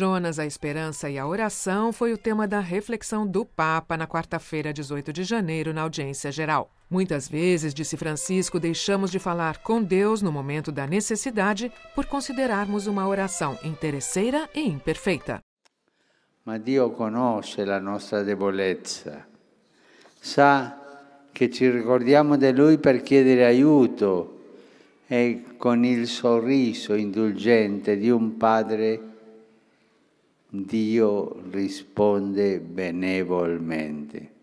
Jonas, a Esperança e a Oração foi o tema da reflexão do Papa na quarta-feira, 18 de janeiro, na audiência geral. Muitas vezes, disse Francisco, deixamos de falar com Deus no momento da necessidade por considerarmos uma oração interesseira e imperfeita. Mas Deus conhece a nossa debolezza. Sabe que ci ricordiamo de Lui per chiedere aiuto e con il sorriso indulgente di un Padre Dio risponde benevolmente.